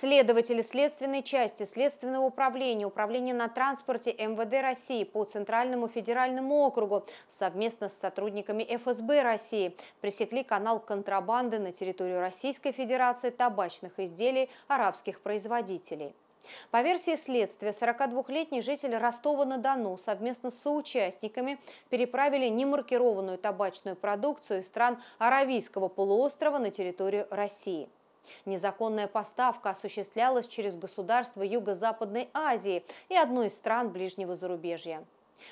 Следователи следственной части, следственного управления, управления на транспорте МВД России по Центральному федеральному округу совместно с сотрудниками ФСБ России пресекли канал контрабанды на территорию Российской Федерации табачных изделий арабских производителей. По версии следствия, 42-летний житель Ростова-на-Дону совместно с соучастниками переправили немаркированную табачную продукцию из стран Аравийского полуострова на территорию России. Незаконная поставка осуществлялась через государства Юго-Западной Азии и одной из стран ближнего зарубежья.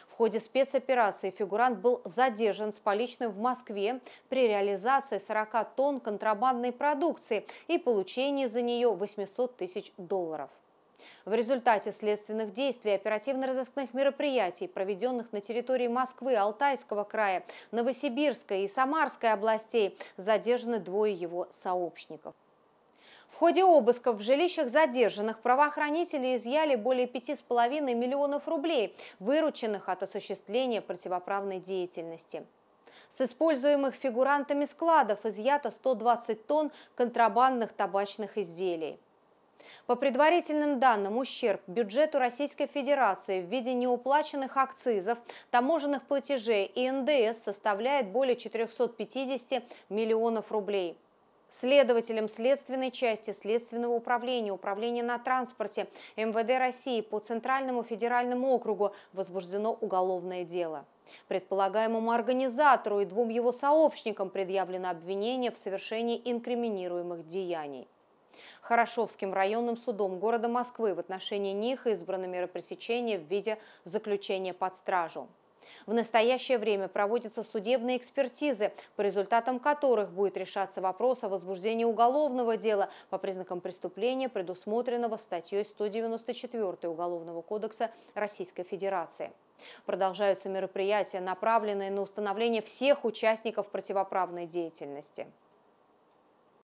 В ходе спецоперации фигурант был задержан с поличным в Москве при реализации 40 тонн контрабандной продукции и получении за нее 800 тысяч долларов. В результате следственных действий оперативно-розыскных мероприятий, проведенных на территории Москвы, Алтайского края, Новосибирской и Самарской областей, задержаны двое его сообщников. В ходе обысков в жилищах задержанных правоохранители изъяли более 5,5 миллионов рублей, вырученных от осуществления противоправной деятельности. С используемых фигурантами складов изъято 120 тонн контрабандных табачных изделий. По предварительным данным, ущерб бюджету Российской Федерации в виде неуплаченных акцизов, таможенных платежей и НДС составляет более 450 миллионов рублей следователем следственной части Следственного управления, Управления на транспорте МВД России по Центральному федеральному округу возбуждено уголовное дело. Предполагаемому организатору и двум его сообщникам предъявлено обвинение в совершении инкриминируемых деяний. Хорошовским районным судом города Москвы в отношении них избрано меры пресечения в виде заключения под стражу. В настоящее время проводятся судебные экспертизы, по результатам которых будет решаться вопрос о возбуждении уголовного дела по признакам преступления, предусмотренного статьей 194 Уголовного кодекса Российской Федерации. Продолжаются мероприятия, направленные на установление всех участников противоправной деятельности.